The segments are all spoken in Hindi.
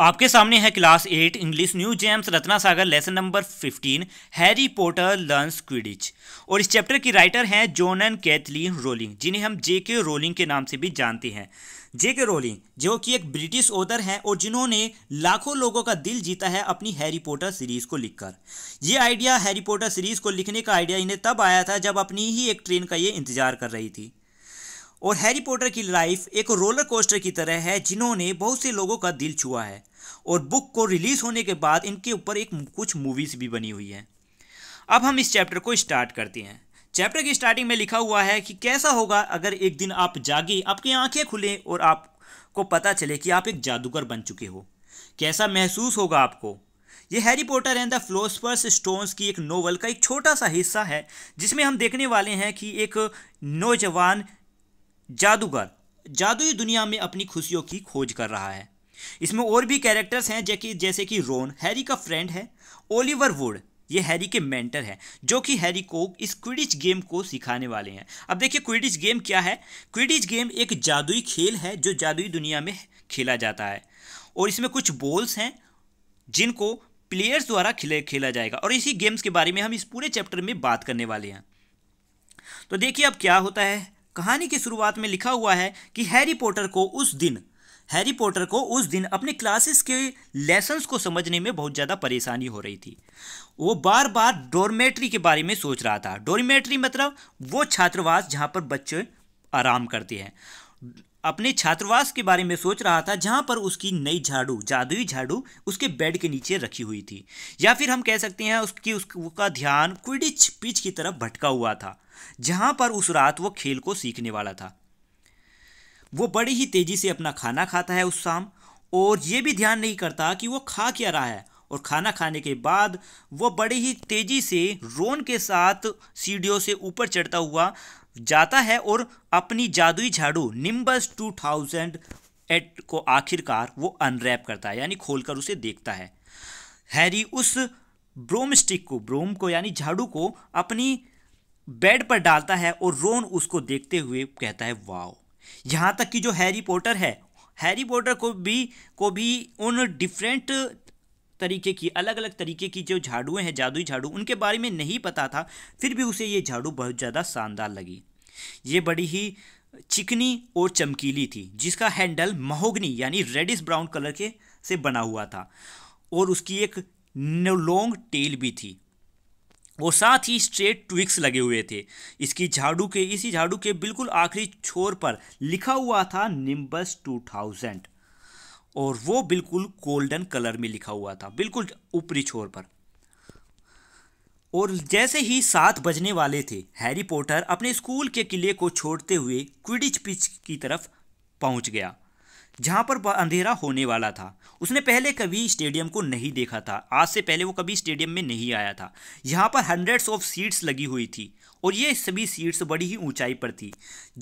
आपके सामने है class eight English new gems Ratna Sagar lesson number fifteen Harry Potter learn Quidditch और इस चैप्टर की राइटर हैं जोनन कैथलीन रोलिंग जिन्हें हम जे के रोलिंग के नाम से भी जानते हैं जे के रोलिंग जो कि एक ब्रिटिश ओदर हैं और जिन्होंने लाखों लोगों का दिल जीता है अपनी हैरी पोटर सीरीज़ को लिखकर ये आइडिया हैरी पोटर सीरीज़ को लिखने का आइडिया इन्हें तब आया था जब अपनी ही एक ट्रेन का ये इंतजार कर रही थी और हैरी पॉटर की लाइफ एक रोलर कोस्टर की तरह है जिन्होंने बहुत से लोगों का दिल छुआ है और बुक को रिलीज़ होने के बाद इनके ऊपर एक कुछ मूवीज़ भी बनी हुई हैं अब हम इस चैप्टर को स्टार्ट करते हैं चैप्टर की स्टार्टिंग में लिखा हुआ है कि कैसा होगा अगर एक दिन आप जागे आपकी आंखें खुलें और आपको पता चले कि आप एक जादूगर बन चुके हो कैसा महसूस होगा आपको ये Harry Potter and the philosopher's stones की एक नोवल का एक छोटा सा हिस्सा है जिसमें हम देखने वाले हैं कि एक नौजवान जादूगर जादुई दुनिया में अपनी खुशियों की खोज कर रहा है इसमें और भी कैरेक्टर्स हैं जैकि जैसे कि रोन हैरी का फ्रेंड है ओलिवर वुड ये हैरी के मेंटर हैं जो कि हैरी को इस क्विडिच गेम को सिखाने वाले हैं अब देखिए क्विडिच गेम क्या है क्विडिच गेम एक जादुई खेल है जो जादुई दुनिया में खेला जाता है और इसमें कुछ बॉल्स हैं जिनको प्लेयर्स द्वारा खेले खेला जाएगा और इसी गेम्स के बारे में हम इस पूरे चैप्टर में बात करने वाले हैं तो देखिए अब क्या होता है कहानी की शुरुआत में लिखा हुआ है कि हैरी पॉटर को उस दिन हैरी पॉटर को उस दिन अपने क्लासेस के लेसन्स को समझने में बहुत ज़्यादा परेशानी हो रही थी वो बार बार डोरमेट्री के बारे में सोच रहा था डोरमेट्री मतलब वो छात्रावास जहाँ पर बच्चे आराम करते हैं अपने छात्रवास के बारे में सोच रहा था जहाँ पर उसकी नई झाड़ू जादुई झाड़ू उसके बेड के नीचे रखी हुई थी या फिर हम कह सकते हैं उसकी उसका ध्यान क्विडिच पिच की तरफ भटका हुआ था जहाँ पर उस रात वो खेल को सीखने वाला था वो बड़ी ही तेज़ी से अपना खाना खाता है उस शाम और ये भी ध्यान नहीं करता कि वो खा क्या रहा है और खाना खाने के बाद वो बड़ी ही तेज़ी से रोन के साथ सीढ़ियों से ऊपर चढ़ता हुआ जाता है और अपनी जादुई झाड़ू निम्बस टू थाउजेंड एट को आखिरकार वो अनरैप करता है यानी खोलकर उसे देखता है हैरी उस ब्रोम स्टिक को ब्रोम को यानी झाड़ू को अपनी बेड पर डालता है और रोन उसको देखते हुए कहता है वाओ यहाँ तक कि जो हैरी पॉटर है हैरी पॉटर को भी को भी उन डिफरेंट तरीके की अलग अलग तरीके की जो झाड़ुएँ हैं जादुई झाड़ू उनके बारे में नहीं पता था फिर भी उसे ये झाड़ू बहुत ज़्यादा शानदार लगी ये बड़ी ही चिकनी और चमकीली थी जिसका हैंडल महोगनी यानी रेडिस ब्राउन कलर के से बना हुआ था और उसकी एक लॉन्ग टेल भी थी और साथ ही स्ट्रेट ट्विक्स लगे हुए थे इसकी झाड़ू के इसी झाड़ू के बिल्कुल आखिरी छोर पर लिखा हुआ था निम्बस टू थाउजेंड और वो बिल्कुल गोल्डन कलर में लिखा हुआ था बिल्कुल ऊपरी छोर पर और जैसे ही सात बजने वाले थे हैरी पॉटर अपने स्कूल के किले को छोड़ते हुए क्विडिच पिच की तरफ पहुंच गया जहां पर अंधेरा होने वाला था उसने पहले कभी स्टेडियम को नहीं देखा था आज से पहले वो कभी स्टेडियम में नहीं आया था यहाँ पर हंड्रेड्स ऑफ सीट्स लगी हुई थी और ये सभी सीट्स बड़ी ही ऊंचाई पर थी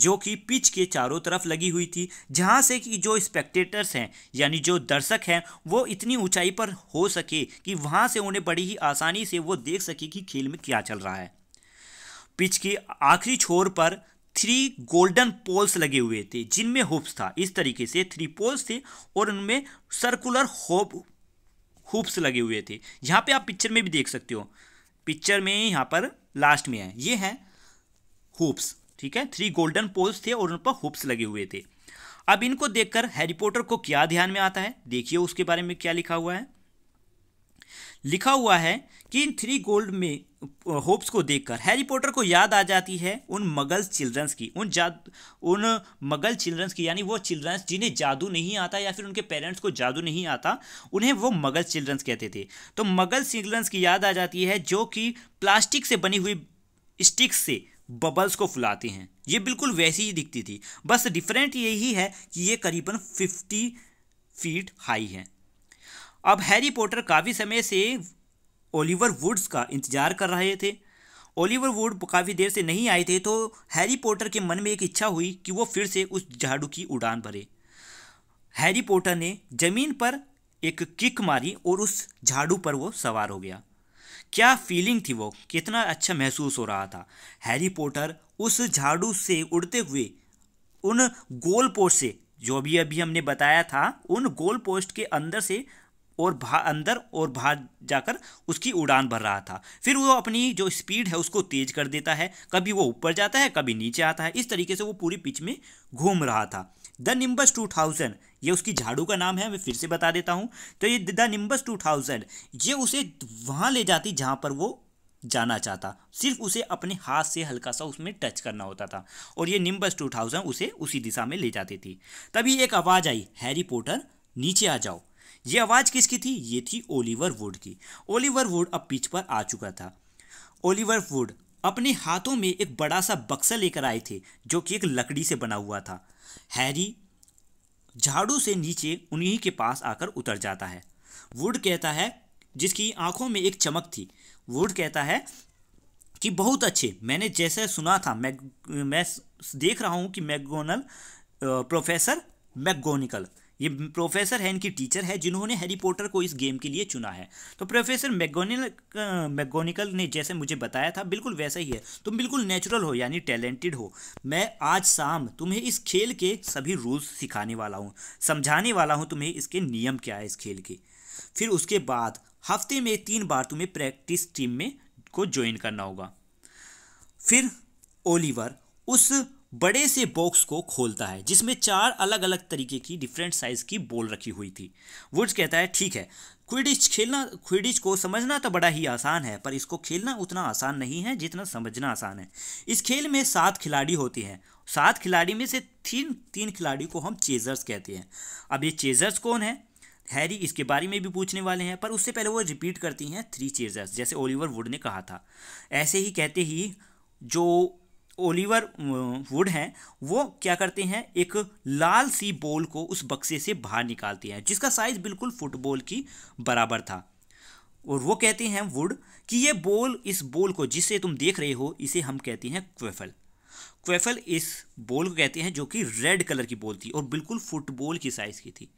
जो कि पिच के चारों तरफ लगी हुई थी जहां से कि जो स्पेक्टेटर्स हैं यानी जो दर्शक हैं वो इतनी ऊंचाई पर हो सके कि वहां से उन्हें बड़ी ही आसानी से वो देख सके कि खेल में क्या चल रहा है पिच के आखिरी छोर पर थ्री गोल्डन पोल्स लगे हुए थे जिनमें होप्स था इस तरीके से थ्री पोल्स थे और उनमें सर्कुलर होप हुप्स लगे हुए थे यहाँ पे आप पिक्चर में भी देख सकते हो पिक्चर में यहाँ पर लास्ट में है ये हैं हुप्स ठीक है थ्री गोल्डन पोल्स थे और उन पर हुप्स लगे हुए थे अब इनको देखकर हैरी पॉटर को क्या ध्यान में आता है देखिए उसके बारे में क्या लिखा हुआ है लिखा हुआ है कि इन थ्री गोल्ड में होप्स को देखकर हैरी पॉटर को याद आ जाती है उन मगल चिल्ड्रंस की उन जा उन मगल चिल्ड्रंस की यानी वो चिल्ड्रंस जिन्हें जादू नहीं आता या फिर उनके पेरेंट्स को जादू नहीं आता उन्हें वो मगल चिल्ड्रंस कहते थे तो मगल चिल्ड्रंस की याद आ जाती है जो कि प्लास्टिक से बनी हुई स्टिक्स से बबल्स को फुलाते हैं ये बिल्कुल वैसी ही दिखती थी बस डिफरेंट यही है कि ये करीबन फिफ्टी फीट हाई है अब हैरी पॉटर काफ़ी समय से ओलिवर वुड्स का इंतज़ार कर रहे थे ओलिवर वुड काफ़ी देर से नहीं आए थे तो हैरी पॉटर के मन में एक इच्छा हुई कि वो फिर से उस झाड़ू की उड़ान भरे हैरी पॉटर ने ज़मीन पर एक किक मारी और उस झाड़ू पर वो सवार हो गया क्या फीलिंग थी वो कितना अच्छा महसूस हो रहा था हैरी पॉटर उस झाड़ू से उड़ते हुए उन गोल पोस्ट से जो भी अभी हमने बताया था उन गोल पोस्ट के अंदर से और भा अंदर और बाहर जाकर उसकी उड़ान भर रहा था फिर वो अपनी जो स्पीड है उसको तेज कर देता है कभी वो ऊपर जाता है कभी नीचे आता है इस तरीके से वो पूरी पिच में घूम रहा था द निम्बस टू थाउजेंड ये उसकी झाड़ू का नाम है मैं फिर से बता देता हूँ तो ये द निम्बस टू थाउजेंड ये उसे वहाँ ले जाती जहाँ पर वो जाना चाहता सिर्फ उसे अपने हाथ से हल्का सा उसमें टच करना होता था और ये निम्बस टू थाउजेंड उसे उसी दिशा में ले जाती थी तभी एक आवाज़ आई हैरी पोटर नीचे आ जाओ ये आवाज़ किसकी थी ये थी ओलिवर वुड की ओलिवर वुड अब पिच पर आ चुका था ओलिवर वुड अपने हाथों में एक बड़ा सा बक्सा लेकर आए थे जो कि एक लकड़ी से बना हुआ था हैरी झाड़ू से नीचे उन्हीं के पास आकर उतर जाता है वुड कहता है जिसकी आंखों में एक चमक थी वुड कहता है कि बहुत अच्छे मैंने जैसे सुना था मैं मैं देख रहा हूँ कि मैगोनल प्रोफेसर मैगोनिकल ये प्रोफेसर हैं इनकी टीचर है जिन्होंने हैरी पॉटर को इस गेम के लिए चुना है तो प्रोफेसर मैगोनिकल मैगोनिकल ने जैसे मुझे बताया था बिल्कुल वैसा ही है तुम बिल्कुल नेचुरल हो यानी टैलेंटेड हो मैं आज शाम तुम्हें इस खेल के सभी रूल्स सिखाने वाला हूँ समझाने वाला हूँ तुम्हें इसके नियम क्या है इस खेल के फिर उसके बाद हफ्ते में तीन बार तुम्हें प्रैक्टिस टीम में को ज्वाइन करना होगा फिर ओलिवर उस बड़े से बॉक्स को खोलता है जिसमें चार अलग अलग तरीके की डिफरेंट साइज की बॉल रखी हुई थी वुड्स कहता है ठीक है क्विडिच खेलना क्विडिच को समझना तो बड़ा ही आसान है पर इसको खेलना उतना आसान नहीं है जितना समझना आसान है इस खेल में सात खिलाड़ी होती हैं सात खिलाड़ी में से तीन तीन खिलाड़ी को हम चेजर्स कहते हैं अब ये चेजर्स कौन है हैरी इसके बारे में भी पूछने वाले हैं पर उससे पहले वो रिपीट करती हैं थ्री चेजर्स जैसे ओलिवर वुड ने कहा था ऐसे ही कहते ही जो ओलिवर वुड हैं वो क्या करते हैं एक लाल सी बॉल को उस बक्से से बाहर निकालते हैं जिसका साइज़ बिल्कुल फुटबॉल की बराबर था और वो कहते हैं वुड कि ये बॉल इस बॉल को जिसे तुम देख रहे हो इसे हम कहते हैं क्वेफल क्वेफल इस बॉल को कहते हैं जो कि रेड कलर की बॉल थी और बिल्कुल फुटबॉल की साइज़ की थी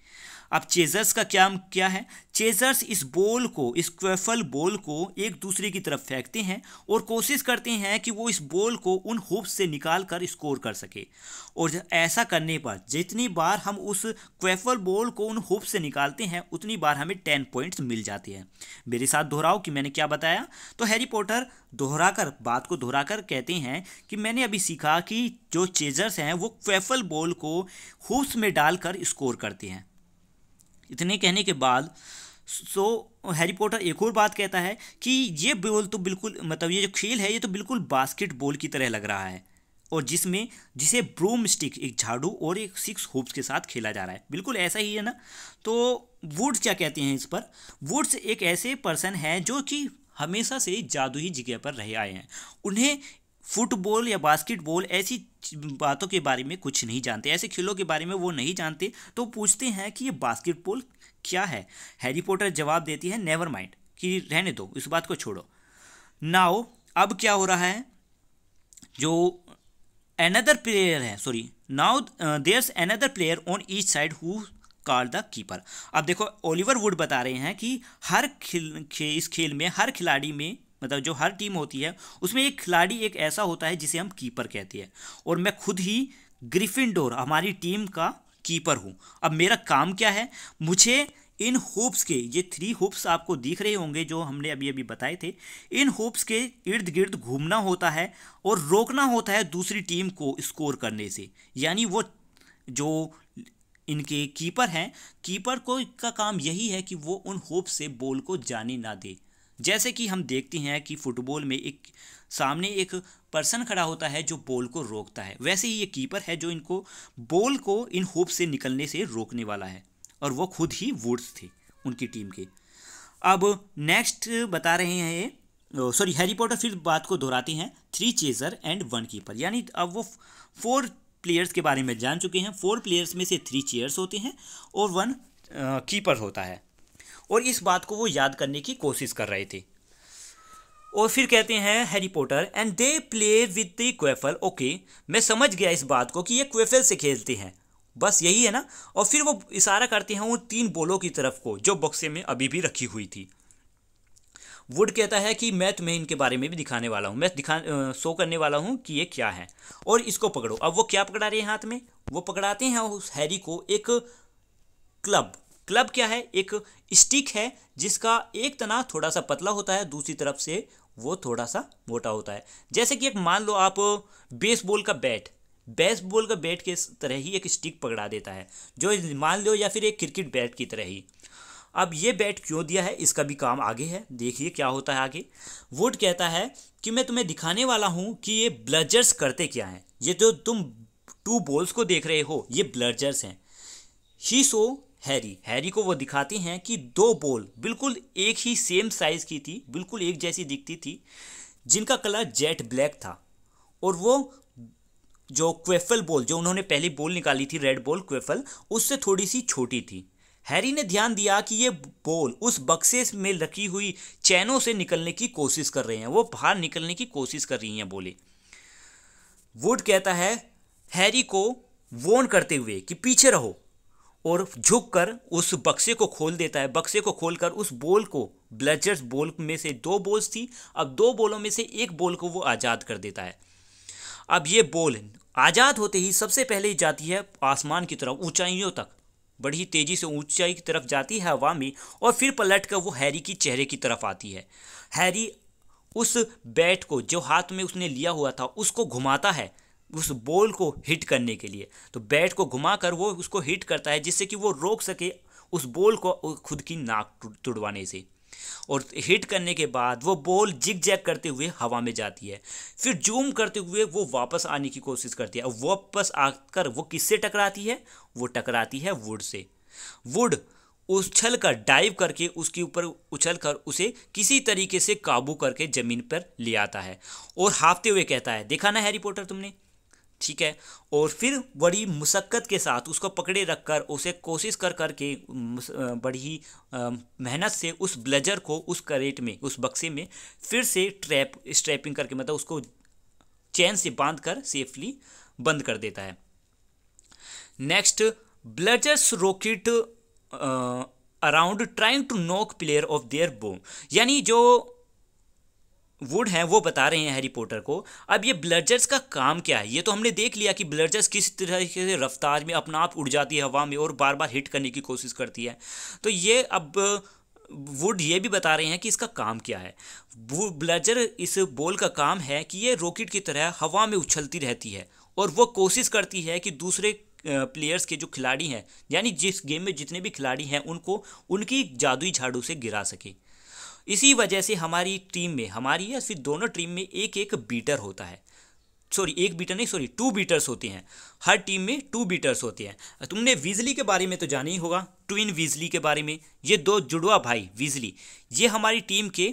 अब चेजर्स का क्या क्या है चेजर्स इस बॉल को इस क्वेफल बॉल को एक दूसरे की तरफ फेंकते हैं और कोशिश करते हैं कि वो इस बॉल को उन हुप्स से निकाल कर स्कोर कर सके और ऐसा करने पर जितनी बार हम उस क्वेफल बॉल को उन हुप से निकालते हैं उतनी बार हमें टेन पॉइंट्स मिल जाते हैं मेरे साथ दोहराओ कि मैंने क्या बताया तो हैरी पॉटर दोहराकर बात को दोहराकर कहते हैं कि मैंने अभी सीखा ताकि जो चेजर्स हैं वो क्वेफल बॉल को हुप्स में डालकर स्कोर करते हैं इतने कहने के बाद सो हैरी पॉटर एक और बात कहता है कि ये बॉल तो बिल्कुल मतलब ये जो खेल है ये तो बिल्कुल बास्केटबॉल की तरह लग रहा है और जिसमें जिसे ब्रूम स्टिक एक झाड़ू और एक सिक्स होप्स के साथ खेला जा रहा है बिल्कुल ऐसा ही है ना तो वुड्स क्या कहते हैं इस पर वुड्स एक ऐसे पर्सन हैं जो कि हमेशा से जादू ही जगह पर रहे आए हैं उन्हें फुटबॉल या बास्केटबॉल ऐसी बातों के बारे में कुछ नहीं जानते ऐसे खेलों के बारे में वो नहीं जानते तो पूछते हैं कि ये बास्केटबॉल क्या है हैरी पॉटर जवाब देती है नेवर माइंड कि रहने दो इस बात को छोड़ो नाउ अब क्या हो रहा है जो अनदर प्लेयर है sorry now there's another player on each side who called the keeper अब देखो ओलिवर वुड बता रहे हैं कि हर खेल खे, इस खेल में हर खिलाड़ी में मतलब जो हर टीम होती है उसमें एक खिलाड़ी एक ऐसा होता है जिसे हम कीपर कहते हैं और मैं खुद ही ग्रिफिन डोर हमारी टीम का कीपर हूँ अब मेरा काम क्या है मुझे इन होप्स के ये थ्री होप्स आपको दिख रहे होंगे जो हमने अभी अभी बताए थे इन होप्स के इर्द गिर्द घूमना होता है और रोकना होता है दूसरी टीम को स्कोर करने से यानी वो जो इनके कीपर हैं कीपर को का काम यही है कि वो उन होप से बॉल को जाने ना दे जैसे कि हम देखते हैं कि फुटबॉल में एक सामने एक पर्सन खड़ा होता है जो बॉल को रोकता है वैसे ही ये कीपर है जो इनको बॉल को इन होप से निकलने से रोकने वाला है और वो खुद ही वुड्स थे उनकी टीम के अब नेक्स्ट बता रहे हैं सॉरी हैरी पॉटर फिर बात को दोहराते हैं three chaser and one keeper यानी अब वो फोर प्लेयर्स के बारे में जान चुके हैं फोर प्लेयर्स में से थ्री चेयर्स होते हैं और वन कीपर होता है और इस बात को वो याद करने की कोशिश कर रहे थे और फिर कहते हैं Harry Potter and they play with the Quaffle okay मैं समझ गया इस बात को कि ये क्वेफल से खेलते हैं बस यही है ना और फिर वो इशारा करते हैं उन तीन बोलों की तरफ को जो बक्से में अभी भी रखी हुई थी वुड कहता है कि मैं तुम्हें इनके बारे में भी दिखाने वाला हूँ मैं दिखा शो करने वाला हूँ कि ये क्या है और इसको पकड़ो अब वो क्या पकड़ा रहे हैं हाथ में वो पकड़ाते हैं उस हैरी को एक क्लब क्लब क्या है एक स्टिक है जिसका एक तना थोड़ा सा पतला होता है दूसरी तरफ से वो थोड़ा सा मोटा होता है जैसे कि एक मान लो आप बेसबॉल का बैट बेसबॉल का बैट के तरह ही एक स्टिक पकड़ा देता है जो मान लो या फिर एक क्रिकेट बैट की तरह ही अब ये बैट क्यों दिया है इसका भी काम आगे है देखिए क्या होता है आगे वुड कहता है कि मैं तुम्हें दिखाने वाला हूँ कि ये ब्लजर्स करते क्या हैं ये जो तुम टू बॉल्स को देख रहे हो ये ब्लजर्स हैं ही सो हैरी हैरी को वो दिखाते हैं कि दो बॉल बिल्कुल एक ही सेम साइज़ की थी बिल्कुल एक जैसी दिखती थी जिनका कलर जेट ब्लैक था और वो जो क्वेफल बॉल जो उन्होंने पहली बॉल निकाली थी रेड बॉल क्वेफल उससे थोड़ी सी छोटी थी हैरी ने ध्यान दिया कि ये बॉल उस बक्से में रखी हुई चैनों से निकलने की कोशिश कर रहे हैं वो बाहर निकलने की कोशिश कर रही हैं बोले वुड कहता है हैरी को वोन करते हुए कि पीछे रहो और झुक कर उस बक्से को खोल देता है बक्से को खोलकर उस बॉल को ब्लजर्स बॉल में से दो बॉल्स थी अब दो बॉलों में से एक बॉल को वो आज़ाद कर देता है अब ये बॉल आज़ाद होते ही सबसे पहले ही जाती है आसमान की तरफ ऊंचाइयों तक बड़ी तेज़ी से ऊंचाई की तरफ जाती है हवा में और फिर पलट कर वो हैरी की चेहरे की तरफ आती है हैरी उस बैट को जो हाथ में उसने लिया हुआ था उसको घुमाता है उस बॉल को हिट करने के लिए तो बैट को घुमाकर वो उसको हिट करता है जिससे कि वो रोक सके उस बॉल को खुद की नाक तुड़वाने से और हिट करने के बाद वो बॉल जिग जैग करते हुए हवा में जाती है फिर जूम करते हुए वो वापस आने की कोशिश करती है और वापस आकर वो किससे टकराती है वो टकराती है वुड से वुड उछल कर डाइव करके उसके ऊपर उछल कर उसे किसी तरीके से काबू करके ज़मीन पर ले आता है और हाँफते हुए कहता है देखा ना हैरी पॉटर तुमने ठीक है और फिर बड़ी मुशक्क़त के साथ उसको पकड़े रख कर उसे कोशिश कर कर के बड़ी ही मेहनत से उस ब्लेजर को उस करेट में उस बक्से में फिर से ट्रैप स्ट्रैपिंग करके मतलब उसको चैन से बांध कर सेफली बंद कर देता है next Bludgers rocket around trying to knock player off their broom यानी जो वुड हैं वो बता रहे हैं हैरी पॉटर को अब ये ब्लर्जर्स का काम क्या है ये तो हमने देख लिया कि ब्लर्जर्स किस तरीके से रफ्तार में अपना आप उड़ जाती है हवा में और बार बार हिट करने की कोशिश करती है तो ये अब वुड ये भी बता रहे हैं कि इसका काम क्या है ब्लर्जर इस बॉल का काम है कि ये रॉकेट की तरह हवा में उछलती रहती है और वो कोशिश करती है कि दूसरे प्लेयर्स के जो खिलाड़ी हैं यानी जिस गेम में जितने भी खिलाड़ी हैं उनको उनकी जादुई झाड़ू से गिरा सके इसी वजह से हमारी टीम में हमारी या फिर दोनों टीम में एक एक बीटर होता है सॉरी एक बीटर नहीं सॉरी टू बीटर्स होते हैं हर टीम में टू बीटर्स होते हैं तुमने विजली के बारे में तो जाना ही होगा ट्विन विजली के बारे में ये दो जुड़वा भाई विजली ये हमारी टीम के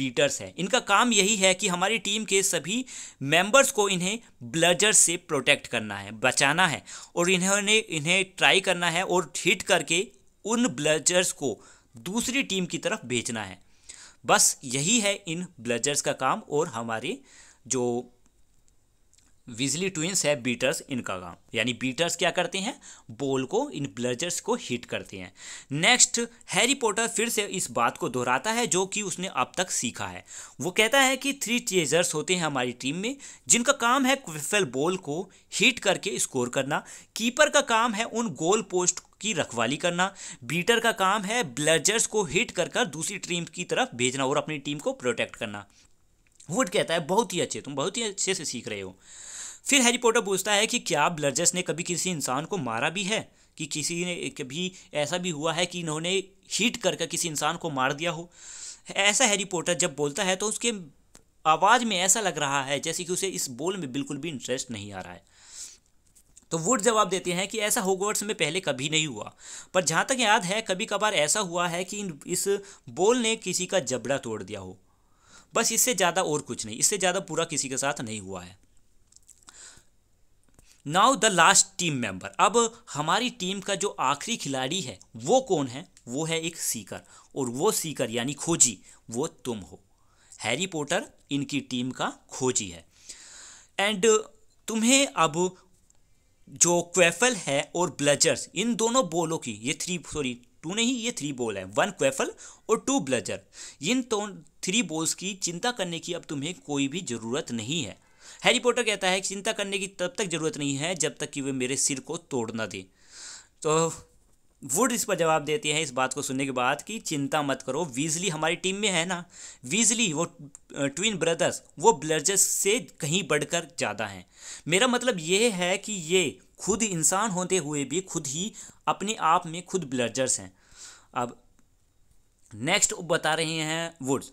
बीटर्स हैं इनका काम यही है कि हमारी टीम के सभी मेंबर्स को इन्हें ब्लजर से प्रोटेक्ट करना है बचाना है और इन्होंने इन्हें ट्राई करना है और हिट करके उन ब्लजर्स को दूसरी टीम की तरफ भेजना है बस यही है इन ब्लजर्स का काम और हमारे जो विजली ट्विंस है बीटर्स इनका काम यानी बीटर्स क्या करते हैं बॉल को इन ब्लजर्स को हिट करते हैं नेक्स्ट हैरी पॉटर फिर से इस बात को दोहराता है जो कि उसने अब तक सीखा है वो कहता है कि थ्री चेजर्स होते हैं हमारी टीम में जिनका काम है क्विफल बॉल को हिट करके स्कोर करना कीपर का काम है उन गोल पोस्ट की रखवाली करना बीटर का काम है ब्लजर्स को हिट कर कर दूसरी टीम की तरफ भेजना और अपनी टीम को प्रोटेक्ट करना वुड कहता है बहुत ही अच्छे तुम बहुत ही अच्छे से सीख रहे हो फिर हैरी पॉटर पूछता है कि क्या ब्लर्जर्स ने कभी किसी इंसान को मारा भी है कि किसी ने कभी ऐसा भी हुआ है कि इन्होंने हीट कर कर किसी इंसान को मार दिया हो ऐसा हैरी पॉटर जब बोलता है तो उसके आवाज़ में ऐसा लग रहा है जैसे कि उसे इस बोल में बिल्कुल भी इंटरेस्ट नहीं आ रहा है तो वुड जवाब देते हैं कि ऐसा होगवर्ट्स में पहले कभी नहीं हुआ पर जहाँ तक याद है कभी कभार ऐसा हुआ है कि इस बोल ने किसी का जबड़ा तोड़ दिया हो बस इससे ज़्यादा और कुछ नहीं इससे ज़्यादा पूरा किसी के साथ नहीं हुआ है now the last team member अब हमारी टीम का जो आखिरी खिलाड़ी है वो कौन है वो है एक सीकर और वो सीकर यानी खोजी वो तुम हो हैरी पॉटर इनकी टीम का खोजी है एंड तुम्हें अब जो क्वेफल है और ब्लजर्स इन दोनों बोलों की ये थ्री सॉरी टू नहीं ये थ्री बोल है वन क्वेफल और टू ब्लजर इन तो थ्री बोल्स की चिंता करने की अब तुम्हें कोई भी ज़रूरत नहीं है हैरी पॉटर कहता है कि चिंता करने की तब तक ज़रूरत नहीं है जब तक कि वे मेरे सिर को तोड़ ना दें तो वुड इस पर जवाब देते हैं इस बात को सुनने के बाद कि चिंता मत करो वीजली हमारी टीम में है ना वीजली वो ट्विन ब्रदर्स वो ब्लर्जस से कहीं बढ़कर ज़्यादा हैं मेरा मतलब ये है कि ये खुद इंसान होते हुए भी खुद ही अपने आप में खुद ब्लर्जर्स हैं अब नेक्स्ट बता रहे हैं Wood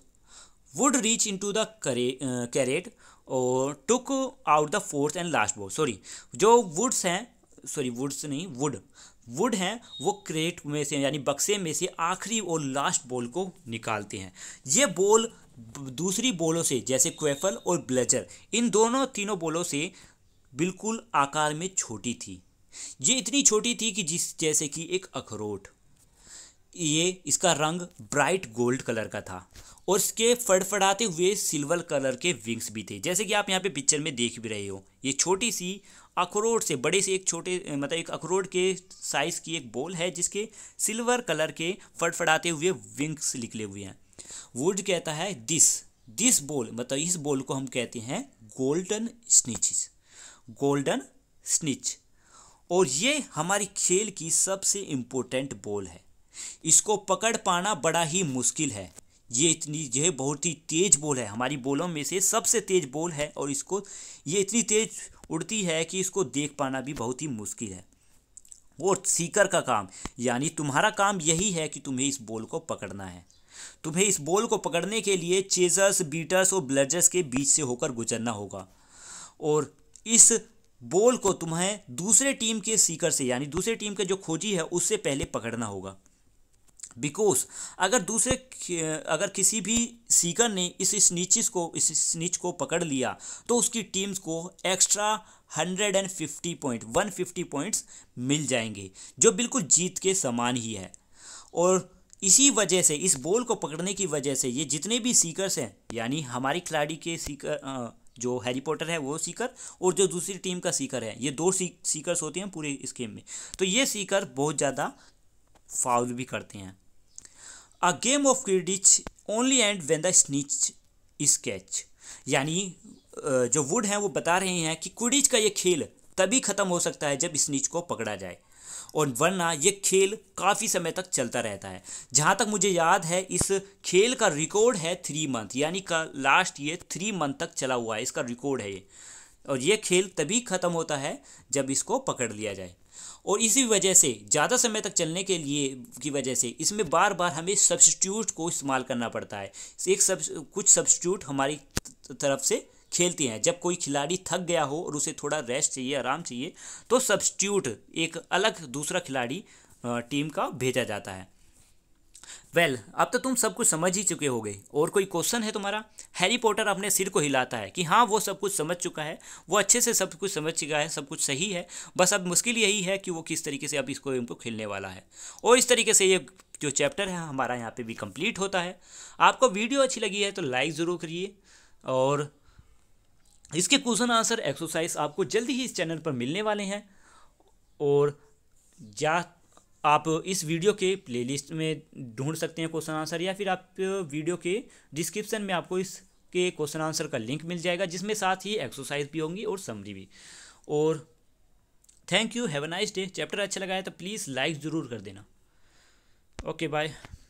Wood reach into the crate और took out the fourth and last ball sorry जो वुड्स हैं सॉरी वुड्स नहीं वुड वुड हैं वो क्रेट में से यानी बक्से में से आखिरी और लास्ट बॉल को निकालते हैं ये बॉल दूसरी बॉलों से जैसे क्वेफल और ब्लेजर इन दोनों तीनों बॉलों से बिल्कुल आकार में छोटी थी ये इतनी छोटी थी कि जिस जैसे कि एक अखरोट ये इसका रंग ब्राइट गोल्ड कलर का था और इसके फड़फड़ाते हुए सिल्वर कलर के विंग्स भी थे जैसे कि आप यहाँ पे पिक्चर में देख भी रहे हो ये छोटी सी अखरोट से बड़े से एक छोटे मतलब एक अखरोट के साइज़ की एक बॉल है जिसके सिल्वर कलर के फड़फड़ाते हुए विंग्स निकले हुए हैं वुड कहता है दिस दिस बॉल मतलब इस बॉल को हम कहते हैं गोल्डन स्निच गोल्डन स्निच और ये हमारी खेल की सबसे इम्पोर्टेंट बॉल है इसको पकड़ पाना बड़ा ही मुश्किल है ये इतनी जो है बहुत ही तेज़ बॉल है हमारी बॉलों में से सबसे तेज़ बॉल है और इसको ये इतनी तेज़ उड़ती है कि इसको देख पाना भी बहुत ही मुश्किल है और सीकर का काम यानी तुम्हारा काम यही है कि तुम्हें इस बॉल को पकड़ना है तुम्हें इस बॉल को पकड़ने के लिए चेजर्स बीटर्स और ब्लजर्स के बीच से होकर गुजरना होगा और इस बॉल को तुम्हें दूसरे टीम के सीकर से यानी दूसरे टीम के जो खोजी है उससे पहले पकड़ना होगा बिकॉज अगर दूसरे अगर किसी भी सीकर ने इस स्नीचिस को इस स्नीच को पकड़ लिया तो उसकी टीम्स को extra hundred and fifty point one fifty points मिल जाएंगे जो बिल्कुल जीत के समान ही है और इसी वजह से इस बॉल को पकड़ने की वजह से ये जितने भी सीकर्स हैं यानी हमारी खिलाड़ी के सीकर आ, जो हैरी पॉटर है वो सीकर और जो दूसरी टीम का सीकर है ये दो सी, सीकर्स होते हैं पूरे इस गेम में तो ये सीकर बहुत ज़्यादा फाउल भी करते हैं a game of Quidditch only end when the Snitch sketch यानी जो वुड हैं वो बता रहे हैं कि कुडिच का ये खेल तभी ख़त्म हो सकता है जब स्नीच को पकड़ा जाए और वरना ये खेल काफ़ी समय तक चलता रहता है जहाँ तक मुझे याद है इस खेल का रिकॉर्ड है थ्री मंथ यानी का लास्ट ये थ्री मंथ तक चला हुआ है इसका रिकॉर्ड है ये और ये खेल तभी ख़त्म होता है जब इसको पकड़ लिया जाए और इसी वजह से ज़्यादा समय तक चलने के लिए की वजह से इसमें बार बार हमें सब्सिट्यूट को इस्तेमाल करना पड़ता है एक सब कुछ सब्सिट्यूट हमारी तरफ से खेलती हैं जब कोई खिलाड़ी थक गया हो और उसे थोड़ा रेस्ट चाहिए आराम चाहिए तो सब्सिट्यूट एक अलग दूसरा खिलाड़ी टीम का भेजा जाता है वेल well, अब तो तुम सब कुछ समझ ही चुके हो गए और कोई क्वेश्चन है तुम्हारा हैरी पॉटर अपने सिर को हिलाता है कि हाँ वो सब कुछ समझ चुका है वो अच्छे से सब कुछ समझ चुका है सब कुछ सही है बस अब मुश्किल यही है कि वो किस तरीके से अब इसको इनको खेलने वाला है और इस तरीके से ये जो चैप्टर है हमारा यहाँ पर भी कम्प्लीट होता है आपको वीडियो अच्छी लगी है तो लाइक ज़रूर करिए और इसके क्वेश्चन आंसर एक्सरसाइज आपको जल्दी ही इस चैनल पर मिलने वाले हैं और जा आप इस वीडियो के प्लेलिस्ट में ढूंढ सकते हैं क्वेश्चन आंसर या फिर आप वीडियो के डिस्क्रिप्शन में आपको इसके क्वेश्चन आंसर का लिंक मिल जाएगा जिसमें साथ ही एक्सरसाइज भी होंगी और समरी भी और thank you have a nice day chapter अच्छा लगा है तो प्लीज़ लाइक ज़रूर कर देना ओके बाय